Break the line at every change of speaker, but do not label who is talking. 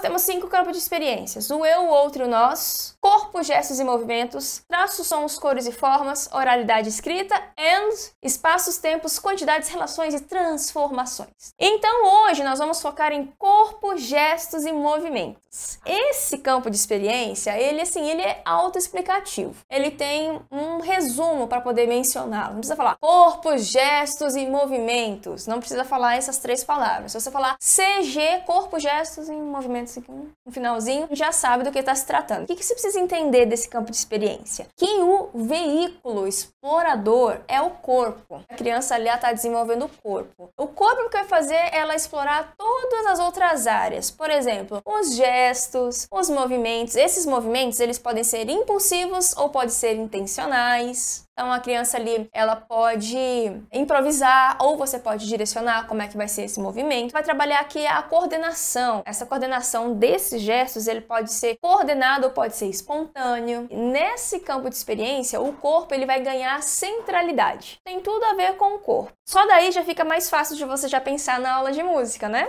temos cinco campos de experiências: o eu, o outro, o nós, corpo, gestos e movimentos, traços, sons, cores e formas, oralidade escrita, and espaços, tempos, quantidades, relações e transformações. Então hoje nós vamos focar em corpo, gestos e movimentos. Esse campo de experiência, ele assim, ele é autoexplicativo. Ele tem um resumo para poder mencioná-lo. Não precisa falar corpo, gestos e movimentos. Não precisa falar essas três palavras. Se você falar CG, corpo, gestos e movimentos parece que no finalzinho já sabe do que está se tratando. O que, que você precisa entender desse campo de experiência? Que o veículo explorador é o corpo. A criança ali está desenvolvendo o corpo. O corpo que vai fazer ela explorar todas as outras áreas. Por exemplo, os gestos, os movimentos. Esses movimentos eles podem ser impulsivos ou podem ser intencionais. Então a criança ali, ela pode improvisar ou você pode direcionar como é que vai ser esse movimento. Vai trabalhar aqui a coordenação, essa coordenação execução desses gestos ele pode ser coordenado ou pode ser espontâneo. Nesse campo de experiência, o corpo ele vai ganhar centralidade. Tem tudo a ver com o corpo. Só daí já fica mais fácil de você já pensar na aula de música, né?